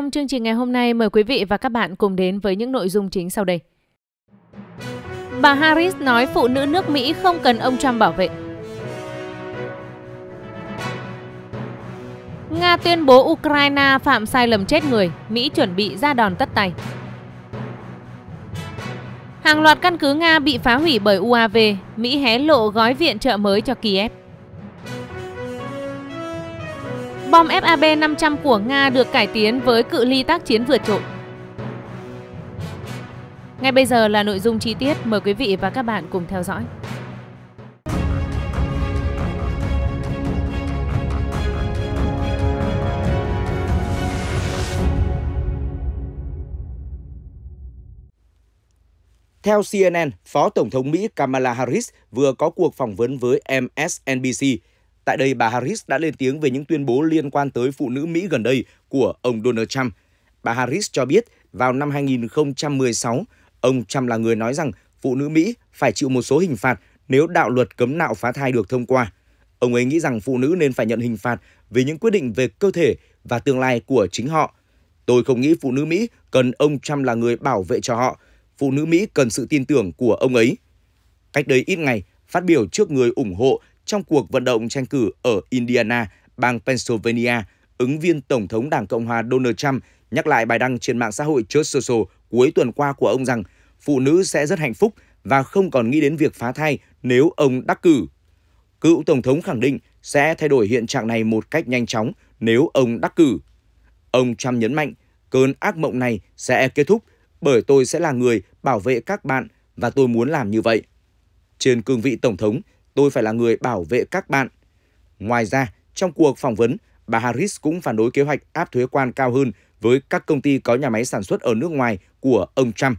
Trong chương trình ngày hôm nay, mời quý vị và các bạn cùng đến với những nội dung chính sau đây. Bà Harris nói phụ nữ nước Mỹ không cần ông Trump bảo vệ. Nga tuyên bố Ukraine phạm sai lầm chết người, Mỹ chuẩn bị ra đòn tất tay. Hàng loạt căn cứ Nga bị phá hủy bởi UAV, Mỹ hé lộ gói viện trợ mới cho Kiev. Bom FAB-500 của Nga được cải tiến với cự ly tác chiến vượt trội. Ngay bây giờ là nội dung chi tiết, mời quý vị và các bạn cùng theo dõi. Theo CNN, Phó Tổng thống Mỹ Kamala Harris vừa có cuộc phỏng vấn với MSNBC Tại đây, bà Harris đã lên tiếng về những tuyên bố liên quan tới phụ nữ Mỹ gần đây của ông Donald Trump. Bà Harris cho biết, vào năm 2016, ông Trump là người nói rằng phụ nữ Mỹ phải chịu một số hình phạt nếu đạo luật cấm nạo phá thai được thông qua. Ông ấy nghĩ rằng phụ nữ nên phải nhận hình phạt vì những quyết định về cơ thể và tương lai của chính họ. Tôi không nghĩ phụ nữ Mỹ cần ông Trump là người bảo vệ cho họ. Phụ nữ Mỹ cần sự tin tưởng của ông ấy. Cách đây ít ngày, phát biểu trước người ủng hộ trong cuộc vận động tranh cử ở Indiana, bang Pennsylvania, ứng viên Tổng thống Đảng Cộng hòa Donald Trump nhắc lại bài đăng trên mạng xã hội Truth Social cuối tuần qua của ông rằng phụ nữ sẽ rất hạnh phúc và không còn nghĩ đến việc phá thai nếu ông đắc cử. Cựu Tổng thống khẳng định sẽ thay đổi hiện trạng này một cách nhanh chóng nếu ông đắc cử. Ông Trump nhấn mạnh, cơn ác mộng này sẽ kết thúc bởi tôi sẽ là người bảo vệ các bạn và tôi muốn làm như vậy. Trên cương vị Tổng thống, Tôi phải là người bảo vệ các bạn. Ngoài ra, trong cuộc phỏng vấn, bà Harris cũng phản đối kế hoạch áp thuế quan cao hơn với các công ty có nhà máy sản xuất ở nước ngoài của ông Trump.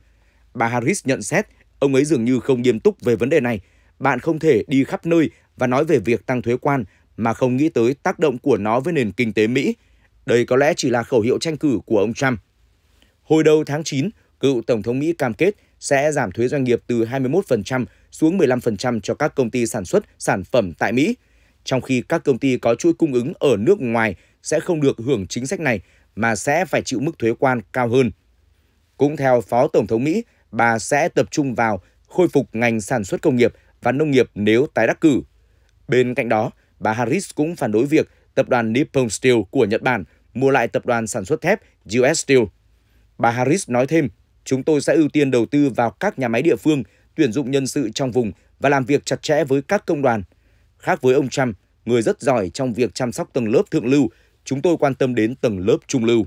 Bà Harris nhận xét ông ấy dường như không nghiêm túc về vấn đề này. Bạn không thể đi khắp nơi và nói về việc tăng thuế quan mà không nghĩ tới tác động của nó với nền kinh tế Mỹ. Đây có lẽ chỉ là khẩu hiệu tranh cử của ông Trump. Hồi đầu tháng 9, cựu Tổng thống Mỹ cam kết sẽ giảm thuế doanh nghiệp từ 21% xuống 15% cho các công ty sản xuất sản phẩm tại Mỹ, trong khi các công ty có chuỗi cung ứng ở nước ngoài sẽ không được hưởng chính sách này mà sẽ phải chịu mức thuế quan cao hơn. Cũng theo Phó Tổng thống Mỹ, bà sẽ tập trung vào khôi phục ngành sản xuất công nghiệp và nông nghiệp nếu tái đắc cử. Bên cạnh đó, bà Harris cũng phản đối việc tập đoàn Nippon Steel của Nhật Bản mua lại tập đoàn sản xuất thép US Steel. Bà Harris nói thêm, Chúng tôi sẽ ưu tiên đầu tư vào các nhà máy địa phương, tuyển dụng nhân sự trong vùng và làm việc chặt chẽ với các công đoàn. Khác với ông Trump, người rất giỏi trong việc chăm sóc tầng lớp thượng lưu, chúng tôi quan tâm đến tầng lớp trung lưu.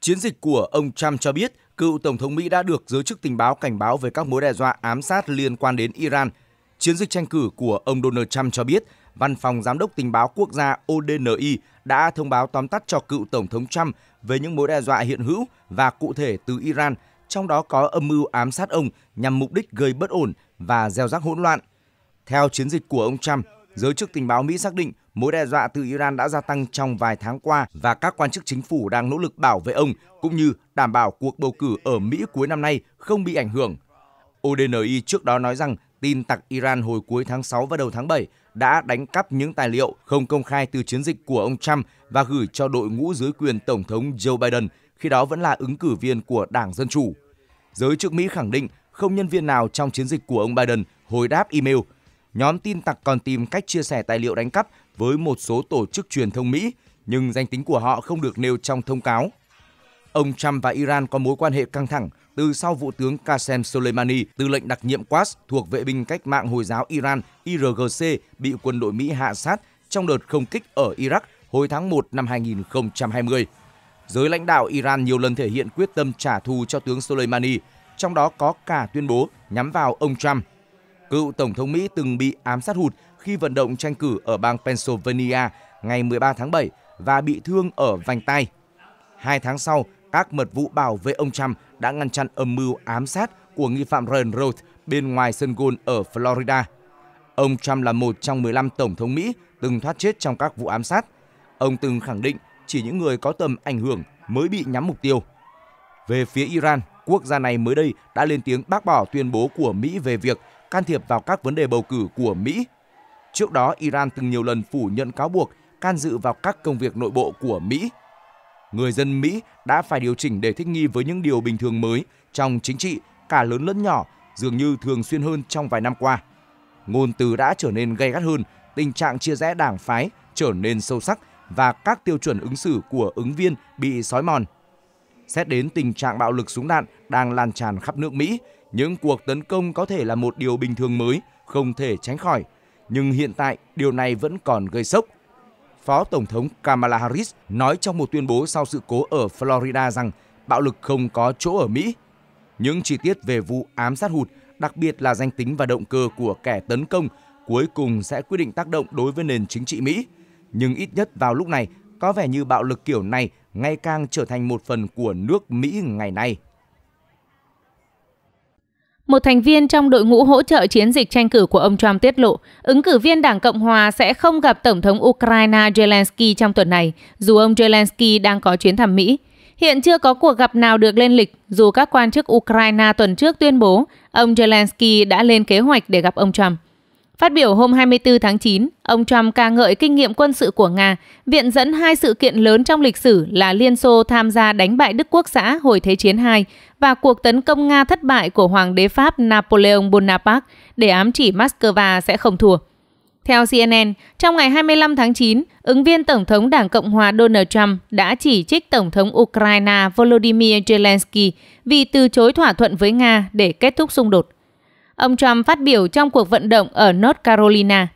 Chiến dịch của ông Trump cho biết cựu Tổng thống Mỹ đã được giới chức tình báo cảnh báo về các mối đe dọa ám sát liên quan đến Iran. Chiến dịch tranh cử của ông Donald Trump cho biết Văn phòng Giám đốc Tình báo Quốc gia ODNI đã thông báo tóm tắt cho cựu Tổng thống Trump về những mối đe dọa hiện hữu và cụ thể từ Iran, trong đó có âm mưu ám sát ông nhằm mục đích gây bất ổn và gieo rắc hỗn loạn. Theo chiến dịch của ông Trump, giới chức tình báo Mỹ xác định mối đe dọa từ Iran đã gia tăng trong vài tháng qua và các quan chức chính phủ đang nỗ lực bảo vệ ông cũng như đảm bảo cuộc bầu cử ở Mỹ cuối năm nay không bị ảnh hưởng. ODNI trước đó nói rằng tin tặc Iran hồi cuối tháng 6 và đầu tháng 7 đã đánh cắp những tài liệu không công khai từ chiến dịch của ông Trump và gửi cho đội ngũ dưới quyền Tổng thống Joe Biden, khi đó vẫn là ứng cử viên của Đảng Dân Chủ. Giới chức Mỹ khẳng định không nhân viên nào trong chiến dịch của ông Biden hồi đáp email. Nhóm tin tặc còn tìm cách chia sẻ tài liệu đánh cắp với một số tổ chức truyền thông Mỹ, nhưng danh tính của họ không được nêu trong thông cáo. Ông Trump và Iran có mối quan hệ căng thẳng từ sau vụ tướng Qasem Soleimani, tư lệnh đặc nhiệm Quds thuộc vệ binh cách mạng Hồi giáo Iran IRGC bị quân đội Mỹ hạ sát trong đợt không kích ở Iraq hồi tháng 1 năm 2020. Giới lãnh đạo Iran nhiều lần thể hiện quyết tâm trả thù cho tướng Soleimani, trong đó có cả tuyên bố nhắm vào ông Trump. Cựu Tổng thống Mỹ từng bị ám sát hụt khi vận động tranh cử ở bang Pennsylvania ngày 13 tháng 7 và bị thương ở vành tay. Hai tháng sau, các mật vụ bảo vệ ông Trump đã ngăn chặn âm mưu ám sát của nghi phạm Ryan Roth bên ngoài sân golf ở Florida. Ông Trump là một trong 15 tổng thống Mỹ từng thoát chết trong các vụ ám sát. Ông từng khẳng định chỉ những người có tầm ảnh hưởng mới bị nhắm mục tiêu. Về phía Iran, quốc gia này mới đây đã lên tiếng bác bỏ tuyên bố của Mỹ về việc can thiệp vào các vấn đề bầu cử của Mỹ. Trước đó, Iran từng nhiều lần phủ nhận cáo buộc can dự vào các công việc nội bộ của Mỹ người dân Mỹ đã phải điều chỉnh để thích nghi với những điều bình thường mới trong chính trị, cả lớn lẫn nhỏ, dường như thường xuyên hơn trong vài năm qua. Ngôn từ đã trở nên gay gắt hơn, tình trạng chia rẽ đảng phái trở nên sâu sắc và các tiêu chuẩn ứng xử của ứng viên bị sói mòn. Xét đến tình trạng bạo lực súng đạn đang lan tràn khắp nước Mỹ, những cuộc tấn công có thể là một điều bình thường mới, không thể tránh khỏi. Nhưng hiện tại, điều này vẫn còn gây sốc Phó Tổng thống Kamala Harris nói trong một tuyên bố sau sự cố ở Florida rằng bạo lực không có chỗ ở Mỹ. Những chi tiết về vụ ám sát hụt, đặc biệt là danh tính và động cơ của kẻ tấn công, cuối cùng sẽ quyết định tác động đối với nền chính trị Mỹ. Nhưng ít nhất vào lúc này, có vẻ như bạo lực kiểu này ngày càng trở thành một phần của nước Mỹ ngày nay. Một thành viên trong đội ngũ hỗ trợ chiến dịch tranh cử của ông Trump tiết lộ, ứng cử viên Đảng Cộng Hòa sẽ không gặp Tổng thống Ukraine Zelensky trong tuần này, dù ông Zelensky đang có chuyến thăm Mỹ. Hiện chưa có cuộc gặp nào được lên lịch, dù các quan chức Ukraine tuần trước tuyên bố ông Zelensky đã lên kế hoạch để gặp ông Trump. Phát biểu hôm 24 tháng 9, ông Trump ca ngợi kinh nghiệm quân sự của Nga, viện dẫn hai sự kiện lớn trong lịch sử là Liên Xô tham gia đánh bại Đức Quốc xã hồi Thế chiến II và cuộc tấn công Nga thất bại của Hoàng đế Pháp Napoleon Bonaparte để ám chỉ Moscow sẽ không thua. Theo CNN, trong ngày 25 tháng 9, ứng viên Tổng thống Đảng Cộng hòa Donald Trump đã chỉ trích Tổng thống Ukraine Volodymyr Zelensky vì từ chối thỏa thuận với Nga để kết thúc xung đột. Ông Trump phát biểu trong cuộc vận động ở North Carolina.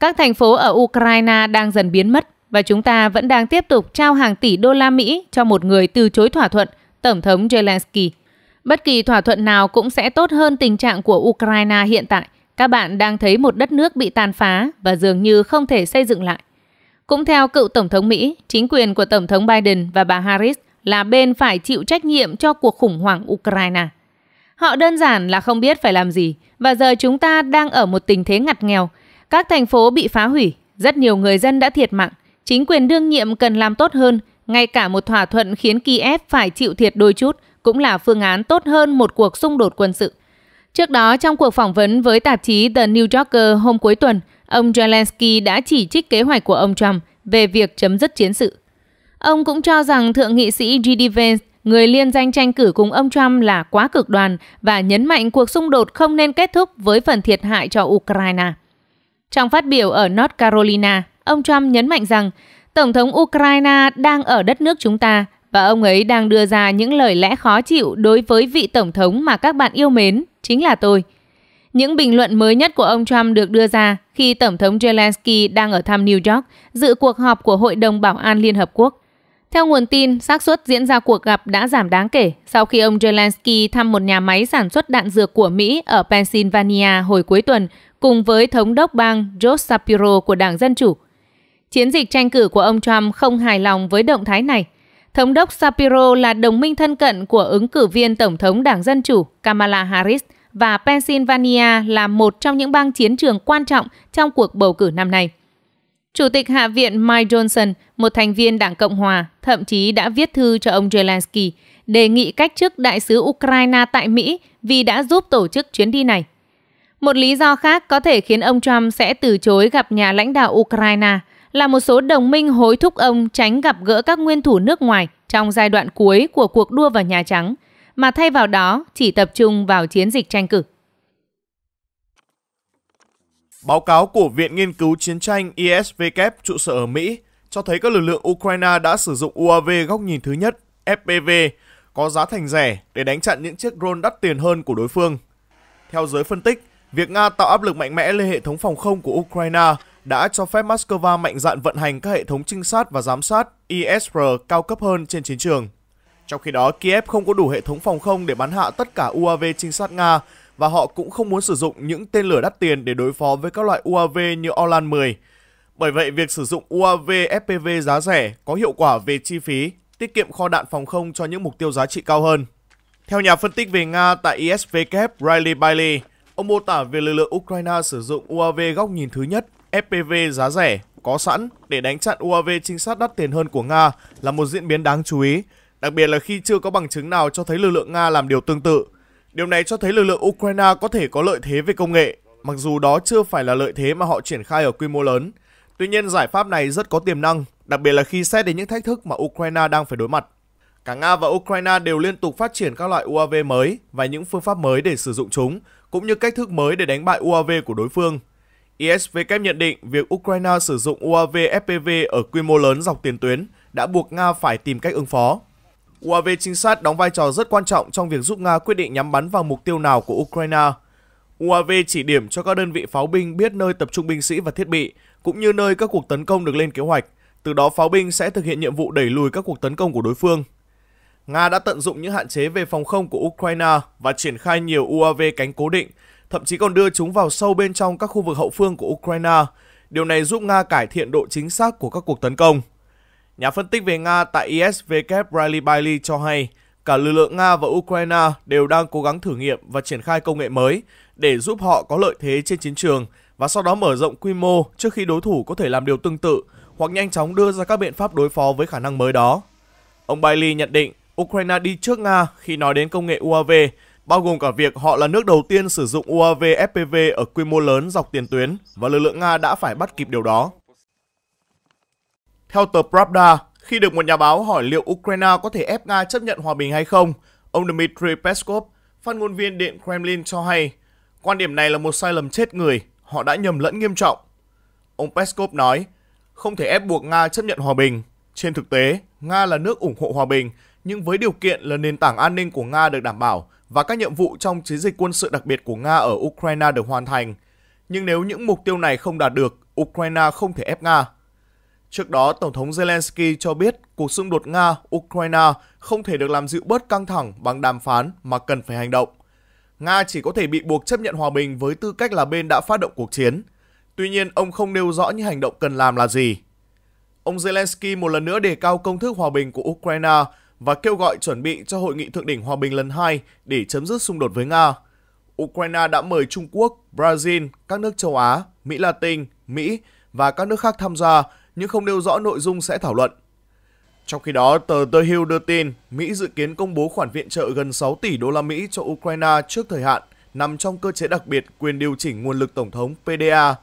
Các thành phố ở Ukraine đang dần biến mất và chúng ta vẫn đang tiếp tục trao hàng tỷ đô la Mỹ cho một người từ chối thỏa thuận, Tổng thống Zelensky. Bất kỳ thỏa thuận nào cũng sẽ tốt hơn tình trạng của Ukraine hiện tại. Các bạn đang thấy một đất nước bị tàn phá và dường như không thể xây dựng lại. Cũng theo cựu Tổng thống Mỹ, chính quyền của Tổng thống Biden và bà Harris là bên phải chịu trách nhiệm cho cuộc khủng hoảng Ukraine. Họ đơn giản là không biết phải làm gì và giờ chúng ta đang ở một tình thế ngặt nghèo. Các thành phố bị phá hủy, rất nhiều người dân đã thiệt mạng. Chính quyền đương nhiệm cần làm tốt hơn, ngay cả một thỏa thuận khiến Kiev phải chịu thiệt đôi chút – cũng là phương án tốt hơn một cuộc xung đột quân sự. Trước đó, trong cuộc phỏng vấn với tạp chí The New Yorker hôm cuối tuần, ông Zelensky đã chỉ trích kế hoạch của ông Trump về việc chấm dứt chiến sự. Ông cũng cho rằng Thượng nghị sĩ G.D. Vance, người liên danh tranh cử cùng ông Trump là quá cực đoan và nhấn mạnh cuộc xung đột không nên kết thúc với phần thiệt hại cho Ukraine. Trong phát biểu ở North Carolina, ông Trump nhấn mạnh rằng Tổng thống Ukraine đang ở đất nước chúng ta và ông ấy đang đưa ra những lời lẽ khó chịu đối với vị tổng thống mà các bạn yêu mến, chính là tôi. Những bình luận mới nhất của ông Trump được đưa ra khi Tổng thống Zelensky đang ở thăm New York dự cuộc họp của Hội đồng Bảo an Liên Hợp Quốc. Theo nguồn tin, xác suất diễn ra cuộc gặp đã giảm đáng kể sau khi ông Zelensky thăm một nhà máy sản xuất đạn dược của Mỹ ở Pennsylvania hồi cuối tuần cùng với thống đốc bang Josh Shapiro của Đảng Dân Chủ. Chiến dịch tranh cử của ông Trump không hài lòng với động thái này. Thống đốc Shapiro là đồng minh thân cận của ứng cử viên Tổng thống Đảng Dân Chủ Kamala Harris và Pennsylvania là một trong những bang chiến trường quan trọng trong cuộc bầu cử năm nay. Chủ tịch Hạ viện Mike Johnson, một thành viên Đảng Cộng Hòa, thậm chí đã viết thư cho ông Zelensky đề nghị cách chức đại sứ Ukraine tại Mỹ vì đã giúp tổ chức chuyến đi này. Một lý do khác có thể khiến ông Trump sẽ từ chối gặp nhà lãnh đạo Ukraine – là một số đồng minh hối thúc ông tránh gặp gỡ các nguyên thủ nước ngoài trong giai đoạn cuối của cuộc đua vào Nhà Trắng, mà thay vào đó chỉ tập trung vào chiến dịch tranh cử. Báo cáo của Viện Nghiên cứu Chiến tranh ISW trụ sở ở Mỹ cho thấy các lực lượng Ukraine đã sử dụng UAV góc nhìn thứ nhất FPV có giá thành rẻ để đánh chặn những chiếc drone đắt tiền hơn của đối phương. Theo giới phân tích, việc Nga tạo áp lực mạnh mẽ lên hệ thống phòng không của Ukraine đã cho phép Moscow mạnh dạn vận hành các hệ thống trinh sát và giám sát ISR cao cấp hơn trên chiến trường. Trong khi đó, Kiev không có đủ hệ thống phòng không để bắn hạ tất cả UAV trinh sát Nga và họ cũng không muốn sử dụng những tên lửa đắt tiền để đối phó với các loại UAV như Orlan 10. Bởi vậy, việc sử dụng UAV FPV giá rẻ có hiệu quả về chi phí, tiết kiệm kho đạn phòng không cho những mục tiêu giá trị cao hơn. Theo nhà phân tích về Nga tại ISVK Riley Bailey, ông mô tả về lực lượng Ukraine sử dụng UAV góc nhìn thứ nhất FPV giá rẻ có sẵn để đánh chặn UAV trinh sát đắt tiền hơn của Nga là một diễn biến đáng chú ý, đặc biệt là khi chưa có bằng chứng nào cho thấy lực lượng Nga làm điều tương tự. Điều này cho thấy lực lượng Ukraine có thể có lợi thế về công nghệ, mặc dù đó chưa phải là lợi thế mà họ triển khai ở quy mô lớn. Tuy nhiên, giải pháp này rất có tiềm năng, đặc biệt là khi xét đến những thách thức mà Ukraine đang phải đối mặt. Cả Nga và Ukraine đều liên tục phát triển các loại UAV mới và những phương pháp mới để sử dụng chúng, cũng như cách thức mới để đánh bại UAV của đối phương. ISVK nhận định việc Ukraine sử dụng UAV FPV ở quy mô lớn dọc tiền tuyến đã buộc Nga phải tìm cách ứng phó. UAV trinh sát đóng vai trò rất quan trọng trong việc giúp Nga quyết định nhắm bắn vào mục tiêu nào của Ukraine. UAV chỉ điểm cho các đơn vị pháo binh biết nơi tập trung binh sĩ và thiết bị, cũng như nơi các cuộc tấn công được lên kế hoạch, từ đó pháo binh sẽ thực hiện nhiệm vụ đẩy lùi các cuộc tấn công của đối phương. Nga đã tận dụng những hạn chế về phòng không của Ukraine và triển khai nhiều UAV cánh cố định thậm chí còn đưa chúng vào sâu bên trong các khu vực hậu phương của Ukraine. Điều này giúp Nga cải thiện độ chính xác của các cuộc tấn công. Nhà phân tích về Nga tại ISW Riley Bailey cho hay, cả lực lượng Nga và Ukraine đều đang cố gắng thử nghiệm và triển khai công nghệ mới để giúp họ có lợi thế trên chiến trường và sau đó mở rộng quy mô trước khi đối thủ có thể làm điều tương tự hoặc nhanh chóng đưa ra các biện pháp đối phó với khả năng mới đó. Ông Bailey nhận định Ukraine đi trước Nga khi nói đến công nghệ UAV bao gồm cả việc họ là nước đầu tiên sử dụng UAV FPV ở quy mô lớn dọc tiền tuyến và lực lượng Nga đã phải bắt kịp điều đó. Theo tờ Pravda, khi được một nhà báo hỏi liệu Ukraine có thể ép Nga chấp nhận hòa bình hay không, ông Dmitry Peskov, phát ngôn viên Điện Kremlin cho hay, quan điểm này là một sai lầm chết người, họ đã nhầm lẫn nghiêm trọng. Ông Peskov nói, không thể ép buộc Nga chấp nhận hòa bình. Trên thực tế, Nga là nước ủng hộ hòa bình, nhưng với điều kiện là nền tảng an ninh của Nga được đảm bảo và các nhiệm vụ trong chiến dịch quân sự đặc biệt của Nga ở Ukraine được hoàn thành, nhưng nếu những mục tiêu này không đạt được, Ukraine không thể ép Nga. Trước đó, Tổng thống Zelensky cho biết cuộc xung đột Nga-Ukraine không thể được làm dịu bớt căng thẳng bằng đàm phán mà cần phải hành động. Nga chỉ có thể bị buộc chấp nhận hòa bình với tư cách là bên đã phát động cuộc chiến. Tuy nhiên, ông không nêu rõ những hành động cần làm là gì. Ông Zelensky một lần nữa đề cao công thức hòa bình của Ukraine và kêu gọi chuẩn bị cho hội nghị thượng đỉnh hòa bình lần 2 để chấm dứt xung đột với Nga. Ukraine đã mời Trung Quốc, Brazil, các nước châu Á, Mỹ Latin, Mỹ và các nước khác tham gia nhưng không nêu rõ nội dung sẽ thảo luận. Trong khi đó, tờ The Hill đưa tin Mỹ dự kiến công bố khoản viện trợ gần 6 tỷ đô la Mỹ cho Ukraine trước thời hạn nằm trong cơ chế đặc biệt quyền điều chỉnh nguồn lực tổng thống PDA.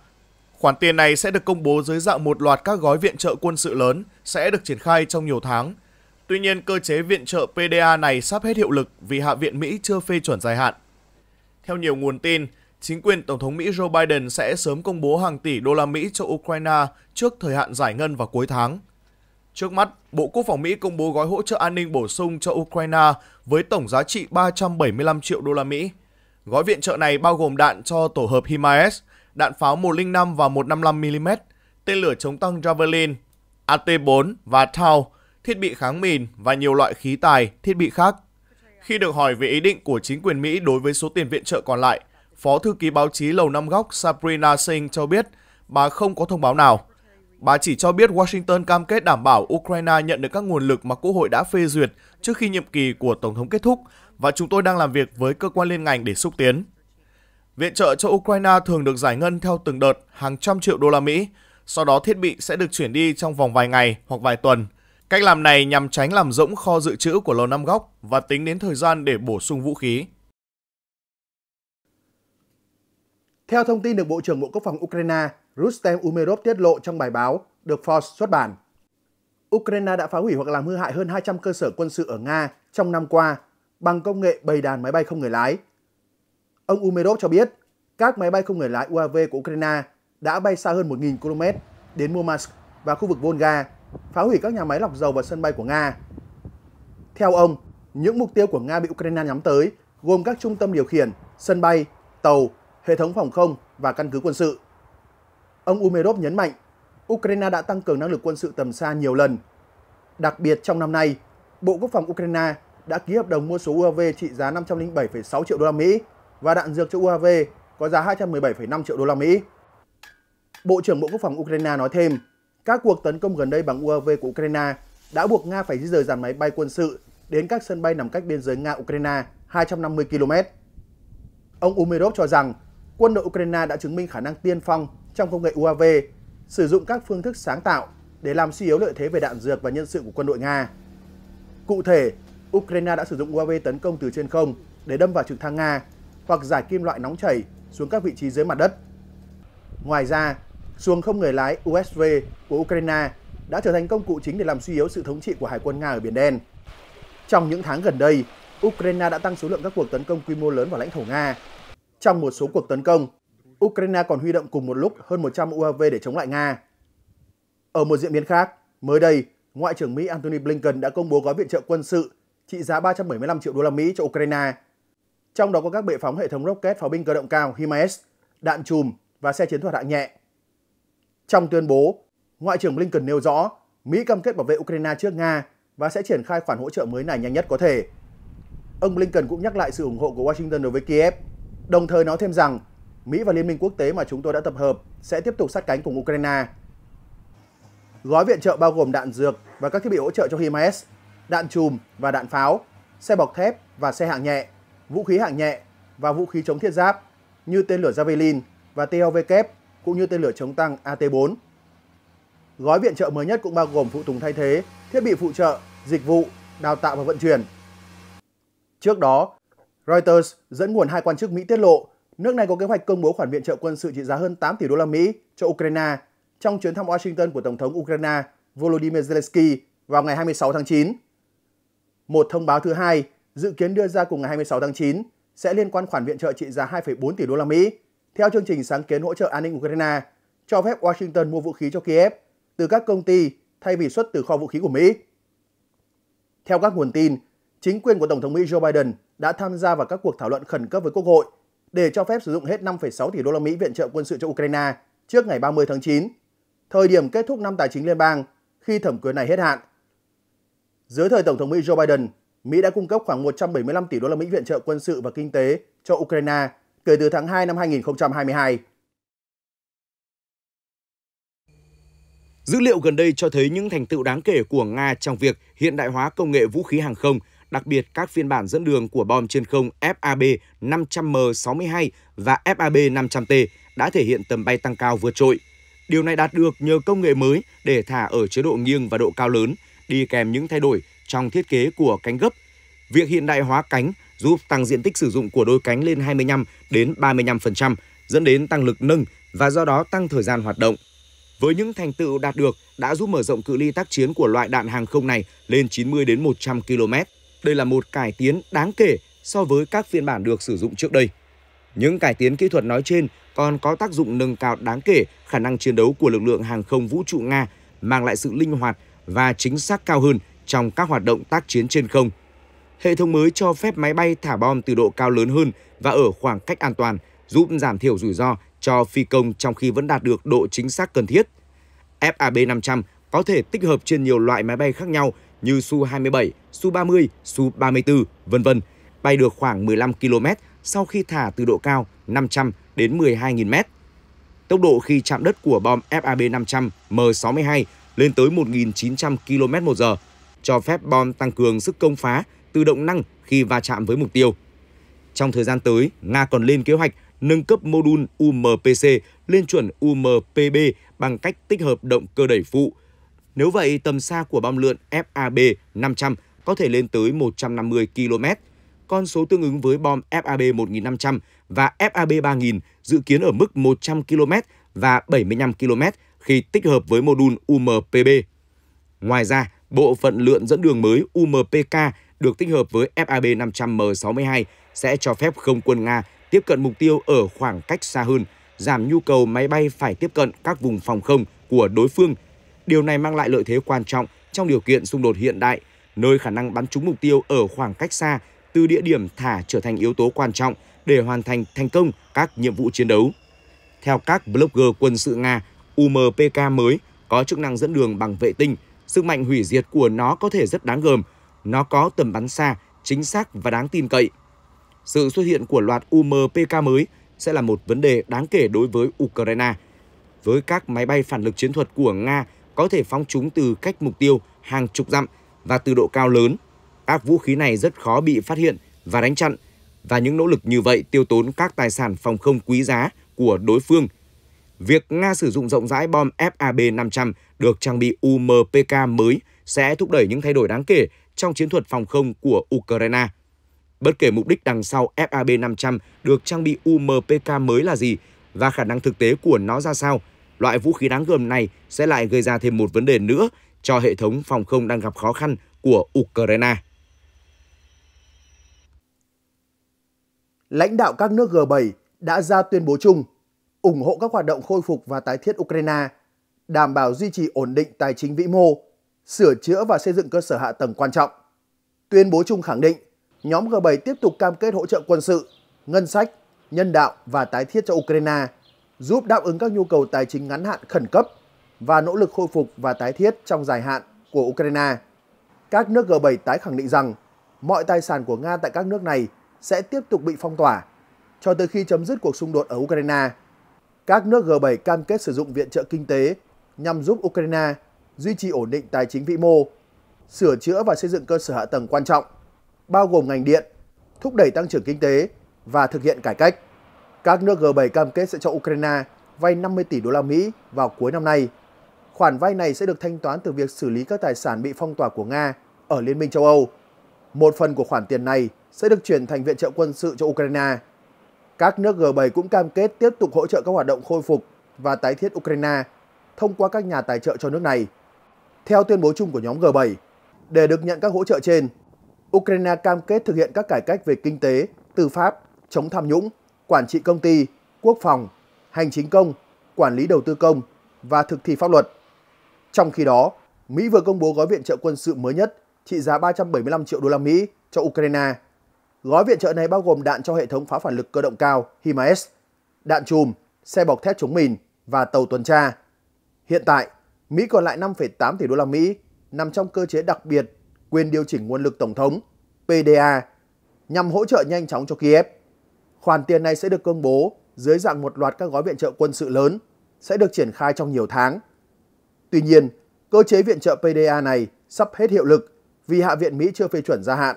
Khoản tiền này sẽ được công bố dưới dạng một loạt các gói viện trợ quân sự lớn sẽ được triển khai trong nhiều tháng – Tuy nhiên, cơ chế viện trợ PDA này sắp hết hiệu lực vì Hạ viện Mỹ chưa phê chuẩn dài hạn. Theo nhiều nguồn tin, chính quyền Tổng thống Mỹ Joe Biden sẽ sớm công bố hàng tỷ đô la Mỹ cho Ukraine trước thời hạn giải ngân vào cuối tháng. Trước mắt, Bộ Quốc phòng Mỹ công bố gói hỗ trợ an ninh bổ sung cho Ukraine với tổng giá trị 375 triệu đô la Mỹ. Gói viện trợ này bao gồm đạn cho tổ hợp HIMARS, đạn pháo 105 và 155mm, tên lửa chống tăng Javelin, AT-4 và Tau, thiết bị kháng mìn và nhiều loại khí tài, thiết bị khác. Khi được hỏi về ý định của chính quyền Mỹ đối với số tiền viện trợ còn lại, Phó Thư ký báo chí Lầu Năm Góc Sabrina Singh cho biết bà không có thông báo nào. Bà chỉ cho biết Washington cam kết đảm bảo Ukraine nhận được các nguồn lực mà Quốc hội đã phê duyệt trước khi nhiệm kỳ của Tổng thống kết thúc và chúng tôi đang làm việc với cơ quan liên ngành để xúc tiến. Viện trợ cho Ukraine thường được giải ngân theo từng đợt hàng trăm triệu đô la Mỹ, sau đó thiết bị sẽ được chuyển đi trong vòng vài ngày hoặc vài tuần – Cách làm này nhằm tránh làm rỗng kho dự trữ của lầu Năm Góc và tính đến thời gian để bổ sung vũ khí. Theo thông tin được Bộ trưởng Bộ Quốc phòng Ukraine Rustem Umerov tiết lộ trong bài báo được Forbes xuất bản, Ukraine đã phá hủy hoặc làm hư hại hơn 200 cơ sở quân sự ở Nga trong năm qua bằng công nghệ bầy đàn máy bay không người lái. Ông Umerov cho biết, các máy bay không người lái UAV của Ukraine đã bay xa hơn 1.000 km đến Murmansk và khu vực Volga phá hủy các nhà máy lọc dầu và sân bay của Nga. Theo ông, những mục tiêu của Nga bị Ukraine nhắm tới gồm các trung tâm điều khiển, sân bay, tàu, hệ thống phòng không và căn cứ quân sự. Ông Umerov nhấn mạnh, Ukraine đã tăng cường năng lực quân sự tầm xa nhiều lần. Đặc biệt trong năm nay, Bộ Quốc phòng Ukraine đã ký hợp đồng mua số UAV trị giá 507,6 triệu đô la Mỹ và đạn dược cho UAV có giá 217,5 triệu đô la Mỹ. Bộ trưởng Bộ Quốc phòng Ukraine nói thêm, các cuộc tấn công gần đây bằng UAV của Ukraine đã buộc Nga phải di rời dàn máy bay quân sự đến các sân bay nằm cách biên giới Nga-Ukraine 250 km. Ông Umerov cho rằng quân đội Ukraine đã chứng minh khả năng tiên phong trong công nghệ UAV, sử dụng các phương thức sáng tạo để làm suy yếu lợi thế về đạn dược và nhân sự của quân đội Nga. Cụ thể, Ukraine đã sử dụng UAV tấn công từ trên không để đâm vào trực thăng Nga hoặc giải kim loại nóng chảy xuống các vị trí dưới mặt đất. Ngoài ra, Xuồng không người lái USV của Ukraine đã trở thành công cụ chính để làm suy yếu sự thống trị của Hải quân Nga ở Biển Đen. Trong những tháng gần đây, Ukraine đã tăng số lượng các cuộc tấn công quy mô lớn vào lãnh thổ Nga. Trong một số cuộc tấn công, Ukraine còn huy động cùng một lúc hơn 100 UAV để chống lại Nga. Ở một diễn biến khác, mới đây, Ngoại trưởng Mỹ Antony Blinken đã công bố gói viện trợ quân sự trị giá 375 triệu đô la Mỹ cho Ukraine. Trong đó có các bệ phóng hệ thống rocket pháo binh cơ động cao HIMARS, đạn chùm và xe chiến thuật hạng nhẹ. Trong tuyên bố, Ngoại trưởng Blinken nêu rõ Mỹ cam kết bảo vệ Ukraine trước Nga và sẽ triển khai khoản hỗ trợ mới này nhanh nhất có thể. Ông Blinken cũng nhắc lại sự ủng hộ của Washington đối với Kiev, đồng thời nói thêm rằng Mỹ và Liên minh quốc tế mà chúng tôi đã tập hợp sẽ tiếp tục sát cánh cùng Ukraine. Gói viện trợ bao gồm đạn dược và các thiết bị hỗ trợ cho HIMARS, đạn chùm và đạn pháo, xe bọc thép và xe hạng nhẹ, vũ khí hạng nhẹ và vũ khí chống thiết giáp như tên lửa Javelin và TLV kép cũng như tên lửa chống tăng AT-4. Gói viện trợ mới nhất cũng bao gồm phụ tùng thay thế, thiết bị phụ trợ, dịch vụ, đào tạo và vận chuyển. Trước đó, Reuters dẫn nguồn hai quan chức Mỹ tiết lộ nước này có kế hoạch công bố khoản viện trợ quân sự trị giá hơn 8 tỷ đô la Mỹ cho Ukraine trong chuyến thăm Washington của Tổng thống Ukraine Volodymyr Zelensky vào ngày 26 tháng 9. Một thông báo thứ hai dự kiến đưa ra cùng ngày 26 tháng 9 sẽ liên quan khoản viện trợ trị giá 2,4 tỷ đô la Mỹ theo chương trình sáng kiến hỗ trợ an ninh Ukraine, cho phép Washington mua vũ khí cho Kiev từ các công ty thay vì xuất từ kho vũ khí của Mỹ. Theo các nguồn tin, chính quyền của Tổng thống Mỹ Joe Biden đã tham gia vào các cuộc thảo luận khẩn cấp với Quốc hội để cho phép sử dụng hết 5,6 tỷ đô la Mỹ viện trợ quân sự cho Ukraine trước ngày 30 tháng 9, thời điểm kết thúc năm tài chính liên bang khi thẩm quyền này hết hạn. Dưới thời Tổng thống Mỹ Joe Biden, Mỹ đã cung cấp khoảng 175 tỷ đô la Mỹ viện trợ quân sự và kinh tế cho Ukraine kể từ tháng 2 năm 2022. Dữ liệu gần đây cho thấy những thành tựu đáng kể của Nga trong việc hiện đại hóa công nghệ vũ khí hàng không, đặc biệt các phiên bản dẫn đường của bom trên không FAB 500M62 và FAB 500T đã thể hiện tầm bay tăng cao vượt trội. Điều này đạt được nhờ công nghệ mới để thả ở chế độ nghiêng và độ cao lớn, đi kèm những thay đổi trong thiết kế của cánh gấp. Việc hiện đại hóa cánh giúp tăng diện tích sử dụng của đôi cánh lên 25 đến 35%, dẫn đến tăng lực nâng và do đó tăng thời gian hoạt động. Với những thành tựu đạt được đã giúp mở rộng cự ly tác chiến của loại đạn hàng không này lên 90 đến 100 km. Đây là một cải tiến đáng kể so với các phiên bản được sử dụng trước đây. Những cải tiến kỹ thuật nói trên còn có tác dụng nâng cao đáng kể khả năng chiến đấu của lực lượng hàng không vũ trụ Nga, mang lại sự linh hoạt và chính xác cao hơn trong các hoạt động tác chiến trên không hệ thống mới cho phép máy bay thả bom từ độ cao lớn hơn và ở khoảng cách an toàn, giúp giảm thiểu rủi ro cho phi công trong khi vẫn đạt được độ chính xác cần thiết. FAB-500 có thể tích hợp trên nhiều loại máy bay khác nhau như Su-27, Su-30, Su-34, vân vân, bay được khoảng 15 km sau khi thả từ độ cao 500 đến 12.000 m. Tốc độ khi chạm đất của bom FAB-500 M62 lên tới 1.900 km một giờ, cho phép bom tăng cường sức công phá tự động năng khi va chạm với mục tiêu. Trong thời gian tới, Nga còn lên kế hoạch nâng cấp mô đun UMPC lên chuẩn UMPB bằng cách tích hợp động cơ đẩy phụ. Nếu vậy, tầm xa của bom lượn FAB 500 có thể lên tới 150 km, con số tương ứng với bom FAB 1500 và FAB 3000 dự kiến ở mức 100 km và 75 km khi tích hợp với mô đun UMPB. Ngoài ra, bộ phận lượn dẫn đường mới UMPK được tích hợp với FAB 500M62 sẽ cho phép không quân Nga tiếp cận mục tiêu ở khoảng cách xa hơn, giảm nhu cầu máy bay phải tiếp cận các vùng phòng không của đối phương. Điều này mang lại lợi thế quan trọng trong điều kiện xung đột hiện đại, nơi khả năng bắn trúng mục tiêu ở khoảng cách xa từ địa điểm thả trở thành yếu tố quan trọng để hoàn thành thành công các nhiệm vụ chiến đấu. Theo các blogger quân sự Nga, UMPK mới có chức năng dẫn đường bằng vệ tinh, sức mạnh hủy diệt của nó có thể rất đáng gờm nó có tầm bắn xa, chính xác và đáng tin cậy. Sự xuất hiện của loạt UMPK mới sẽ là một vấn đề đáng kể đối với Ukraine. Với các máy bay phản lực chiến thuật của Nga có thể phóng chúng từ cách mục tiêu hàng chục dặm và từ độ cao lớn, các vũ khí này rất khó bị phát hiện và đánh chặn, và những nỗ lực như vậy tiêu tốn các tài sản phòng không quý giá của đối phương. Việc Nga sử dụng rộng rãi bom FAB-500 được trang bị UMPK mới sẽ thúc đẩy những thay đổi đáng kể trong chiến thuật phòng không của Ukraine. Bất kể mục đích đằng sau FAB-500 được trang bị UMPK mới là gì và khả năng thực tế của nó ra sao, loại vũ khí đáng gờm này sẽ lại gây ra thêm một vấn đề nữa cho hệ thống phòng không đang gặp khó khăn của Ukraine. Lãnh đạo các nước G7 đã ra tuyên bố chung ủng hộ các hoạt động khôi phục và tái thiết Ukraine, đảm bảo duy trì ổn định tài chính vĩ mô sửa chữa và xây dựng cơ sở hạ tầng quan trọng. Tuyên bố chung khẳng định, nhóm G7 tiếp tục cam kết hỗ trợ quân sự, ngân sách, nhân đạo và tái thiết cho Ukraine, giúp đáp ứng các nhu cầu tài chính ngắn hạn khẩn cấp và nỗ lực khôi phục và tái thiết trong dài hạn của Ukraine. Các nước G7 tái khẳng định rằng mọi tài sản của Nga tại các nước này sẽ tiếp tục bị phong tỏa cho tới khi chấm dứt cuộc xung đột ở Ukraine. Các nước G7 cam kết sử dụng viện trợ kinh tế nhằm giúp Ukraine duy trì ổn định tài chính vĩ mô, sửa chữa và xây dựng cơ sở hạ tầng quan trọng, bao gồm ngành điện, thúc đẩy tăng trưởng kinh tế và thực hiện cải cách. Các nước G7 cam kết sẽ cho Ukraine vay 50 tỷ đô la Mỹ vào cuối năm nay. Khoản vay này sẽ được thanh toán từ việc xử lý các tài sản bị phong tỏa của Nga ở Liên minh châu Âu. Một phần của khoản tiền này sẽ được chuyển thành viện trợ quân sự cho Ukraine. Các nước G7 cũng cam kết tiếp tục hỗ trợ các hoạt động khôi phục và tái thiết Ukraine thông qua các nhà tài trợ cho nước này. Theo tuyên bố chung của nhóm G7, để được nhận các hỗ trợ trên, Ukraine cam kết thực hiện các cải cách về kinh tế, tư pháp, chống tham nhũng, quản trị công ty, quốc phòng, hành chính công, quản lý đầu tư công và thực thi pháp luật. Trong khi đó, Mỹ vừa công bố gói viện trợ quân sự mới nhất trị giá 375 triệu đô la Mỹ cho Ukraine. Gói viện trợ này bao gồm đạn cho hệ thống phá phản lực cơ động cao HIMARS, đạn chùm, xe bọc thép chống mìn và tàu tuần tra. Hiện tại, Mỹ còn lại 5,8 tỷ đô la Mỹ nằm trong cơ chế đặc biệt quyền điều chỉnh nguồn lực tổng thống PDA nhằm hỗ trợ nhanh chóng cho Kiev. Khoản tiền này sẽ được công bố dưới dạng một loạt các gói viện trợ quân sự lớn sẽ được triển khai trong nhiều tháng. Tuy nhiên, cơ chế viện trợ PDA này sắp hết hiệu lực vì Hạ viện Mỹ chưa phê chuẩn gia hạn.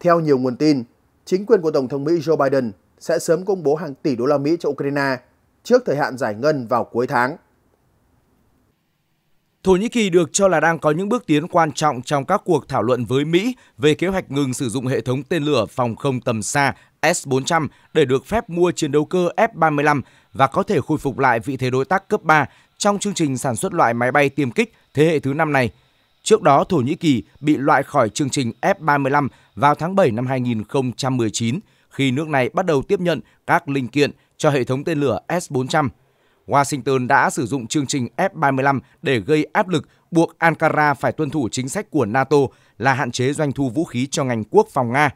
Theo nhiều nguồn tin, chính quyền của Tổng thống Mỹ Joe Biden sẽ sớm công bố hàng tỷ đô la Mỹ cho Ukraine trước thời hạn giải ngân vào cuối tháng. Thổ Nhĩ Kỳ được cho là đang có những bước tiến quan trọng trong các cuộc thảo luận với Mỹ về kế hoạch ngừng sử dụng hệ thống tên lửa phòng không tầm xa S-400 để được phép mua chiến đấu cơ F-35 và có thể khôi phục lại vị thế đối tác cấp 3 trong chương trình sản xuất loại máy bay tiêm kích thế hệ thứ năm này. Trước đó, Thổ Nhĩ Kỳ bị loại khỏi chương trình F-35 vào tháng 7 năm 2019 khi nước này bắt đầu tiếp nhận các linh kiện cho hệ thống tên lửa S-400. Washington đã sử dụng chương trình F-35 để gây áp lực buộc Ankara phải tuân thủ chính sách của NATO là hạn chế doanh thu vũ khí cho ngành quốc phòng Nga.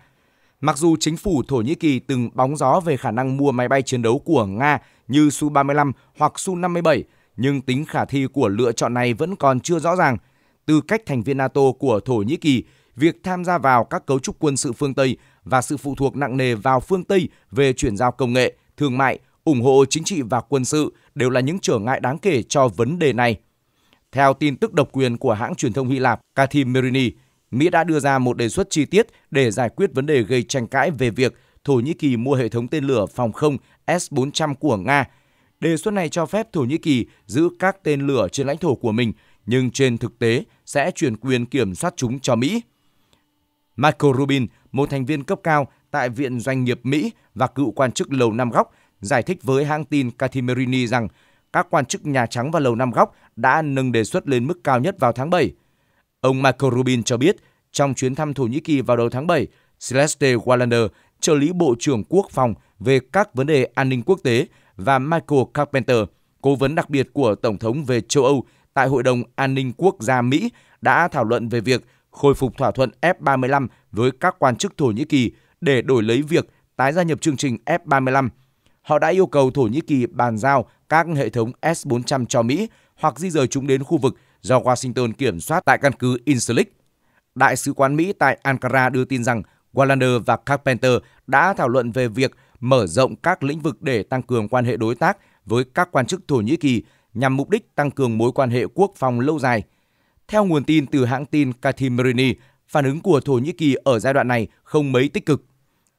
Mặc dù chính phủ Thổ Nhĩ Kỳ từng bóng gió về khả năng mua máy bay chiến đấu của Nga như Su-35 hoặc Su-57, nhưng tính khả thi của lựa chọn này vẫn còn chưa rõ ràng. Tư cách thành viên NATO của Thổ Nhĩ Kỳ, việc tham gia vào các cấu trúc quân sự phương Tây và sự phụ thuộc nặng nề vào phương Tây về chuyển giao công nghệ, thương mại, ủng hộ chính trị và quân sự đều là những trở ngại đáng kể cho vấn đề này. Theo tin tức độc quyền của hãng truyền thông Hy Lạp Kathim Merini, Mỹ đã đưa ra một đề xuất chi tiết để giải quyết vấn đề gây tranh cãi về việc Thổ Nhĩ Kỳ mua hệ thống tên lửa phòng không S-400 của Nga. Đề xuất này cho phép Thổ Nhĩ Kỳ giữ các tên lửa trên lãnh thổ của mình, nhưng trên thực tế sẽ chuyển quyền kiểm soát chúng cho Mỹ. Michael Rubin, một thành viên cấp cao tại Viện Doanh nghiệp Mỹ và cựu quan chức lầu Năm Góc, giải thích với hãng tin Catimerini rằng các quan chức Nhà Trắng và Lầu Năm Góc đã nâng đề xuất lên mức cao nhất vào tháng 7. Ông Marco Rubin cho biết, trong chuyến thăm Thổ Nhĩ Kỳ vào đầu tháng 7, Celeste Wallander, trợ lý Bộ trưởng Quốc phòng về các vấn đề an ninh quốc tế, và Michael Carpenter, cố vấn đặc biệt của Tổng thống về châu Âu tại Hội đồng An ninh Quốc gia Mỹ, đã thảo luận về việc khôi phục thỏa thuận F-35 với các quan chức Thổ Nhĩ Kỳ để đổi lấy việc tái gia nhập chương trình F-35 họ đã yêu cầu Thổ Nhĩ Kỳ bàn giao các hệ thống S-400 cho Mỹ hoặc di rời chúng đến khu vực do Washington kiểm soát tại căn cứ Incirlik. Đại sứ quán Mỹ tại Ankara đưa tin rằng Wallander và Carpenter đã thảo luận về việc mở rộng các lĩnh vực để tăng cường quan hệ đối tác với các quan chức Thổ Nhĩ Kỳ nhằm mục đích tăng cường mối quan hệ quốc phòng lâu dài. Theo nguồn tin từ hãng tin Katimerini, phản ứng của Thổ Nhĩ Kỳ ở giai đoạn này không mấy tích cực.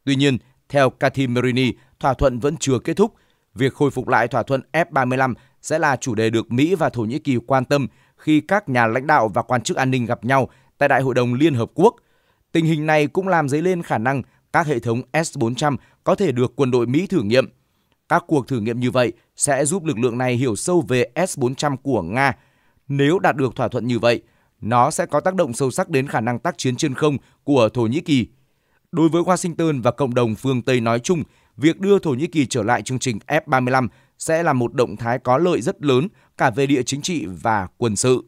Tuy nhiên, theo Cathy Merini, thỏa thuận vẫn chưa kết thúc. Việc khôi phục lại thỏa thuận F-35 sẽ là chủ đề được Mỹ và Thổ Nhĩ Kỳ quan tâm khi các nhà lãnh đạo và quan chức an ninh gặp nhau tại Đại hội đồng Liên Hợp Quốc. Tình hình này cũng làm dấy lên khả năng các hệ thống S-400 có thể được quân đội Mỹ thử nghiệm. Các cuộc thử nghiệm như vậy sẽ giúp lực lượng này hiểu sâu về S-400 của Nga. Nếu đạt được thỏa thuận như vậy, nó sẽ có tác động sâu sắc đến khả năng tác chiến trên không của Thổ Nhĩ Kỳ – Đối với Washington và cộng đồng phương Tây nói chung, việc đưa Thổ Nhĩ Kỳ trở lại chương trình F-35 sẽ là một động thái có lợi rất lớn cả về địa chính trị và quân sự.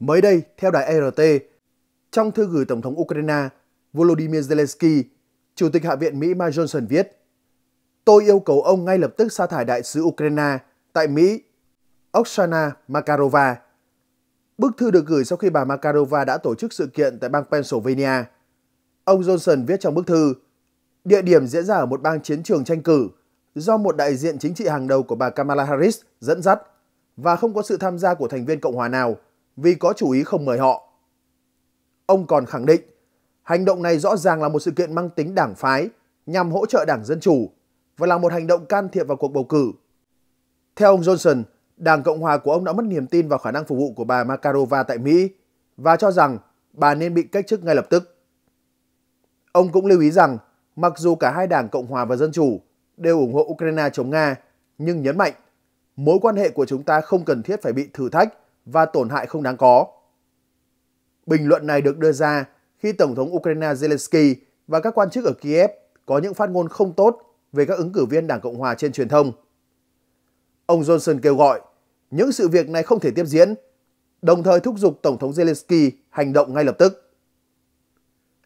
Mới đây, theo đài RT, trong thư gửi Tổng thống Ukraine Volodymyr Zelensky, Chủ tịch Hạ viện Mỹ Mike Johnson viết, Tôi yêu cầu ông ngay lập tức sa thải đại sứ Ukraine tại Mỹ, Oksana Makarova, Bức thư được gửi sau khi bà Makarova đã tổ chức sự kiện tại bang Pennsylvania. Ông Johnson viết trong bức thư, địa điểm diễn ra ở một bang chiến trường tranh cử do một đại diện chính trị hàng đầu của bà Kamala Harris dẫn dắt và không có sự tham gia của thành viên Cộng hòa nào vì có chủ ý không mời họ. Ông còn khẳng định, hành động này rõ ràng là một sự kiện mang tính đảng phái nhằm hỗ trợ đảng Dân Chủ và là một hành động can thiệp vào cuộc bầu cử. Theo ông Johnson, Đảng Cộng hòa của ông đã mất niềm tin vào khả năng phục vụ của bà Makarova tại Mỹ và cho rằng bà nên bị cách chức ngay lập tức. Ông cũng lưu ý rằng mặc dù cả hai đảng Cộng hòa và Dân chủ đều ủng hộ Ukraine chống Nga, nhưng nhấn mạnh mối quan hệ của chúng ta không cần thiết phải bị thử thách và tổn hại không đáng có. Bình luận này được đưa ra khi Tổng thống Ukraine Zelensky và các quan chức ở Kiev có những phát ngôn không tốt về các ứng cử viên Đảng Cộng Hòa trên truyền thông. Ông Johnson kêu gọi những sự việc này không thể tiếp diễn, đồng thời thúc giục Tổng thống Zelensky hành động ngay lập tức.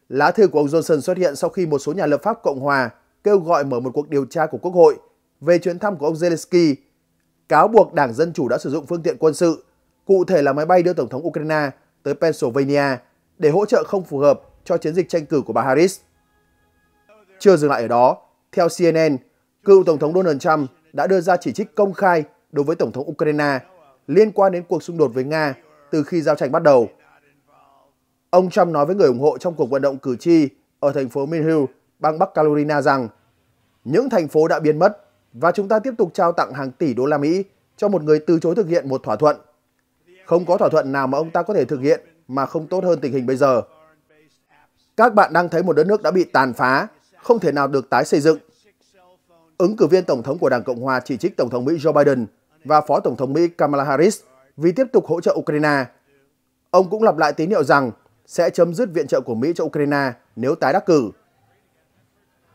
Lá thư của ông Johnson xuất hiện sau khi một số nhà lập pháp Cộng hòa kêu gọi mở một cuộc điều tra của Quốc hội về chuyến thăm của ông Zelensky, cáo buộc Đảng Dân Chủ đã sử dụng phương tiện quân sự, cụ thể là máy bay đưa Tổng thống Ukraine tới Pennsylvania để hỗ trợ không phù hợp cho chiến dịch tranh cử của bà Harris. Chưa dừng lại ở đó, theo CNN, cựu Tổng thống Donald Trump đã đưa ra chỉ trích công khai đối với Tổng thống Ukraine liên quan đến cuộc xung đột với Nga từ khi giao tranh bắt đầu. Ông Trump nói với người ủng hộ trong cuộc vận động cử tri ở thành phố Minhue, bang Bắc Carolina rằng những thành phố đã biến mất và chúng ta tiếp tục trao tặng hàng tỷ đô la Mỹ cho một người từ chối thực hiện một thỏa thuận. Không có thỏa thuận nào mà ông ta có thể thực hiện mà không tốt hơn tình hình bây giờ. Các bạn đang thấy một đất nước đã bị tàn phá, không thể nào được tái xây dựng Ứng cử viên Tổng thống của Đảng Cộng Hòa chỉ trích Tổng thống Mỹ Joe Biden và Phó Tổng thống Mỹ Kamala Harris vì tiếp tục hỗ trợ Ukraine. Ông cũng lặp lại tín hiệu rằng sẽ chấm dứt viện trợ của Mỹ cho Ukraine nếu tái đắc cử.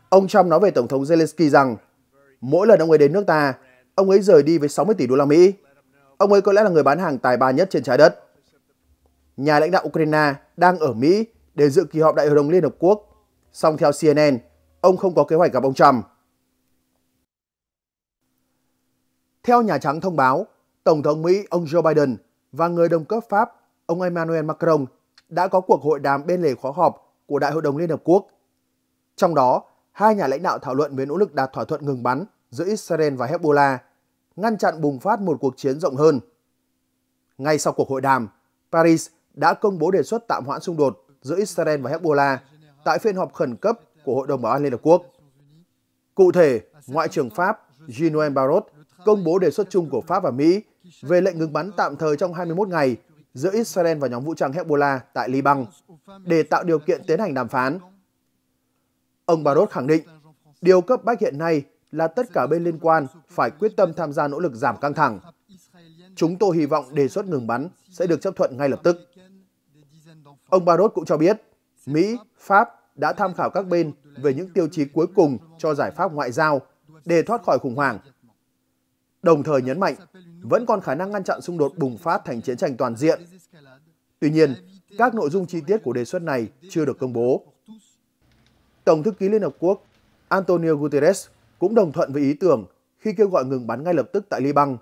Ông Trump nói về Tổng thống Zelensky rằng mỗi lần ông ấy đến nước ta, ông ấy rời đi với 60 tỷ đô la Mỹ. Ông ấy có lẽ là người bán hàng tài ba nhất trên trái đất. Nhà lãnh đạo Ukraine đang ở Mỹ để dự kỳ họp Đại hội đồng Liên Hợp Quốc. Song theo CNN, ông không có kế hoạch gặp ông Trump. Theo Nhà Trắng thông báo, Tổng thống Mỹ ông Joe Biden và người đồng cấp Pháp ông Emmanuel Macron đã có cuộc hội đàm bên lề khóa họp của Đại hội đồng Liên Hợp Quốc. Trong đó, hai nhà lãnh đạo thảo luận về nỗ lực đạt thỏa thuận ngừng bắn giữa Israel và Hezbollah, ngăn chặn bùng phát một cuộc chiến rộng hơn. Ngay sau cuộc hội đàm, Paris đã công bố đề xuất tạm hoãn xung đột giữa Israel và Hezbollah tại phiên họp khẩn cấp của Hội đồng Bảo an Liên Hợp Quốc. Cụ thể, Ngoại trưởng Pháp Jean-Noël Barrot công bố đề xuất chung của Pháp và Mỹ về lệnh ngừng bắn tạm thời trong 21 ngày giữa Israel và nhóm vũ trang Hezbollah tại Liban để tạo điều kiện tiến hành đàm phán. Ông Barros khẳng định, điều cấp bách hiện nay là tất cả bên liên quan phải quyết tâm tham gia nỗ lực giảm căng thẳng. Chúng tôi hy vọng đề xuất ngừng bắn sẽ được chấp thuận ngay lập tức. Ông Barros cũng cho biết, Mỹ, Pháp đã tham khảo các bên về những tiêu chí cuối cùng cho giải pháp ngoại giao để thoát khỏi khủng hoảng đồng thời nhấn mạnh vẫn còn khả năng ngăn chặn xung đột bùng phát thành chiến tranh toàn diện. Tuy nhiên, các nội dung chi tiết của đề xuất này chưa được công bố. Tổng thư ký Liên Hợp Quốc Antonio Guterres cũng đồng thuận với ý tưởng khi kêu gọi ngừng bắn ngay lập tức tại Liban,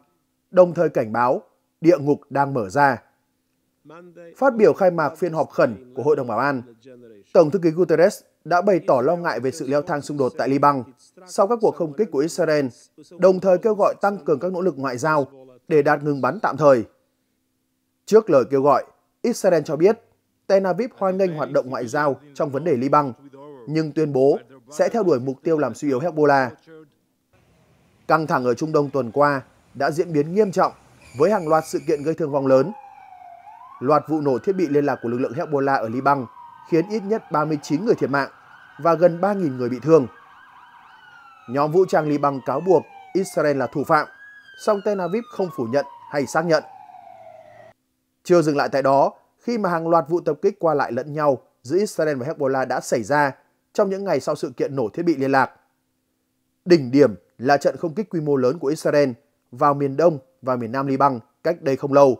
đồng thời cảnh báo địa ngục đang mở ra. Phát biểu khai mạc phiên họp khẩn của Hội đồng Bảo an, Tổng thư ký Guterres đã bày tỏ lo ngại về sự leo thang xung đột tại Liban sau các cuộc không kích của Israel, đồng thời kêu gọi tăng cường các nỗ lực ngoại giao để đạt ngừng bắn tạm thời. Trước lời kêu gọi, Israel cho biết Tel Aviv hoan nghênh hoạt động ngoại giao trong vấn đề Liban, nhưng tuyên bố sẽ theo đuổi mục tiêu làm suy yếu Hezbollah. Căng thẳng ở Trung Đông tuần qua đã diễn biến nghiêm trọng với hàng loạt sự kiện gây thương vong lớn. Loạt vụ nổ thiết bị liên lạc của lực lượng Hezbollah ở Liban khiến ít nhất 39 người thiệt mạng và gần 3.000 người bị thương. Nhóm vũ trang Liban cáo buộc Israel là thủ phạm, song Tel Aviv không phủ nhận hay xác nhận. Chưa dừng lại tại đó, khi mà hàng loạt vụ tập kích qua lại lẫn nhau giữa Israel và Hezbollah đã xảy ra trong những ngày sau sự kiện nổ thiết bị liên lạc. Đỉnh điểm là trận không kích quy mô lớn của Israel vào miền Đông và miền Nam Liban cách đây không lâu,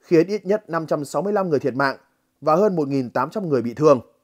khiến ít nhất 565 người thiệt mạng và hơn 1.800 người bị thương.